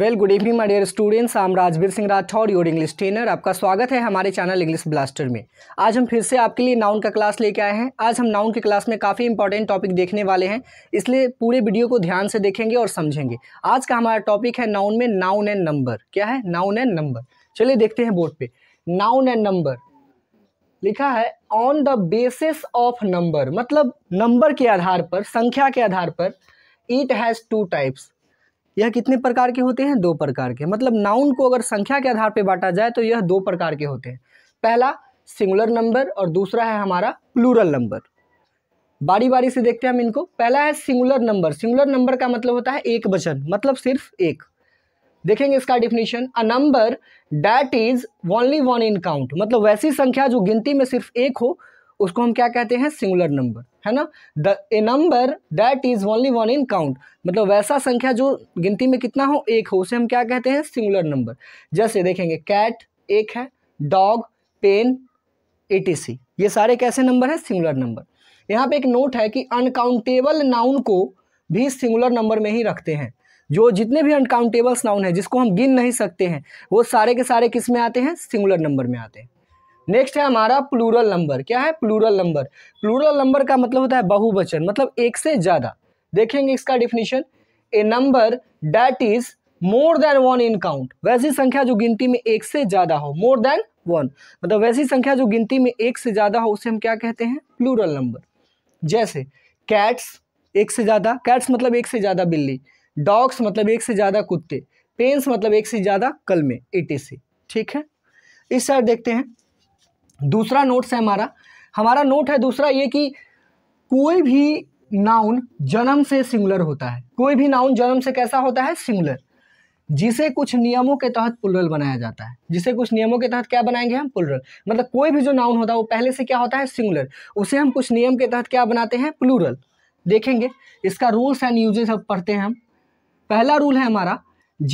well good evening my dear students am Rajveer Singh Rathore your English trainer आपका स्वागत है हमारे चैनल इंग्लिश ब्लास्टर में आज हम फिर से आपके लिए नाउन का क्लास लेके आए हैं आज हम नाउन के क्लास में काफ़ी इंपॉर्टेंट टॉपिक देखने वाले हैं इसलिए पूरे वीडियो को ध्यान से देखेंगे और समझेंगे आज का हमारा टॉपिक है नाउन में नाउन एंड नंबर क्या है नाउन एंड नंबर चलिए देखते हैं बोर्ड पर नाउन एंड नंबर लिखा है on the basis of number मतलब नंबर के आधार पर संख्या के आधार पर इट हैज़ टू टाइप्स यह कितने प्रकार के होते हैं दो प्रकार के मतलब नाउन को अगर संख्या के आधार पर बांटा जाए तो यह दो प्रकार के होते हैं पहला सिंगुलर नंबर और दूसरा है हमारा प्लूरल नंबर बारी बारी से देखते हैं हम इनको पहला है सिंगुलर नंबर सिंगुलर नंबर का मतलब होता है एक वचन मतलब सिर्फ एक देखेंगे इसका definition a number that is only one in count मतलब वैसी संख्या जो गिनती में सिर्फ एक हो उसको हम क्या कहते हैं सिंगुलर नंबर है ना the a number that is only one in count मतलब वैसा संख्या जो गिनती में कितना हो एक हो उसे हम क्या कहते हैं सिंगुलर नंबर जैसे देखेंगे कैट एक है डॉग पेन सी ये सारे कैसे नंबर है सिंगुलर नंबर यहाँ पे एक नोट है कि अनकाउंटेबल नाउन को भी सिंगुलर नंबर में ही रखते हैं जो जितने भी अनकाउंटेबल्स नाउन है जिसको हम गिन नहीं सकते हैं वो सारे के सारे किस में आते हैं सिंगुलर नंबर में आते हैं नेक्स्ट है हमारा प्लूरल नंबर क्या है प्लूरल नंबर प्लूरल नंबर का मतलब होता है बहुवचन मतलब एक से ज़्यादा देखेंगे इसका definition a number that is more than one in count वैसी संख्या जो गिनती में एक से ज़्यादा हो मोर देन वन मतलब वैसी संख्या जो गिनती में एक से ज़्यादा हो उसे हम क्या कहते हैं प्लूरल नंबर जैसे कैट्स एक से ज़्यादा कैट्स मतलब एक से ज़्यादा बिल्ली डॉग्स मतलब एक से ज़्यादा कुत्ते पेंस मतलब एक से ज़्यादा कलमे ए ठीक है इस साइड देखते हैं दूसरा नोट्स है हमारा हमारा नोट है दूसरा ये कि कोई भी नाउन जन्म से सिंगुलर होता है कोई भी नाउन जन्म से कैसा होता है सिंगुलर जिसे कुछ नियमों के तहत पुलरल बनाया जाता है जिसे कुछ नियमों के तहत क्या बनाएंगे हम पुलरल मतलब कोई भी जो नाउन होता है वो पहले से क्या होता है सिंगुलर उसे हम कुछ नियम के तहत क्या बनाते हैं प्लूरल देखेंगे इसका रूल्स एंड यूजेस अब पढ़ते हैं हम पहला रूल है हमारा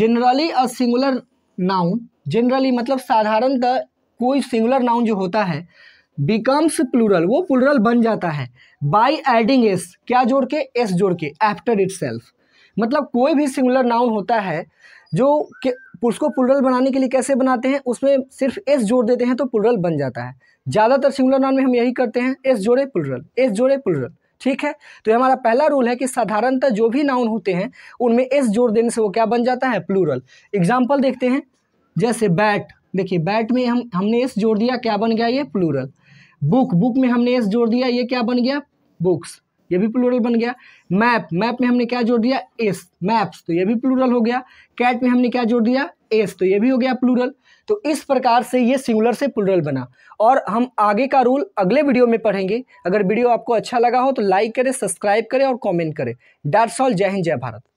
generally a singular noun generally मतलब साधारणतः कोई सिंगुलर नाउन जो होता है बिकम्स प्लूरल वो प्लूरल बन जाता है बाई एडिंग एस क्या जोड़ के एस जोड़ के आफ्टर इट मतलब कोई भी सिंगुलर नाउन होता है जो के उसको प्लूरल बनाने के लिए कैसे बनाते हैं उसमें सिर्फ एस जोड़ देते हैं तो प्लूरल बन जाता है ज़्यादातर सिंगुलर नाउन में हम यही करते हैं एस जोड़े प्लूरल एस जोड़े प्लूरल ठीक है तो हमारा पहला रूल है कि साधारणतः जो भी नाउन होते हैं उनमें एस जोड़ देने से वो क्या बन जाता है प्लूरल एग्जाम्पल देखते हैं जैसे बैट देखिए बैट में हम हमने एस जोड़ दिया क्या बन गया ये प्लूरल बुक बुक में हमने एस जोड़ दिया ये क्या बन गया बुक्स ये भी प्लूरल बन गया मैप मैप में हमने क्या जोड़ दिया एस मैप्स तो ये भी प्लूरल हो गया कैट में हमने क्या जोड़ दिया एस तो ये भी हो गया प्लूरल तो इस प्रकार से ये सिंगुलर से प्लूरल बना और हम आगे का रूल अगले वीडियो में पढ़ेंगे अगर वीडियो आपको अच्छा लगा हो तो लाइक करें सब्सक्राइब करें और कॉमेंट करें डैट्स ऑल जय हिंद जय भारत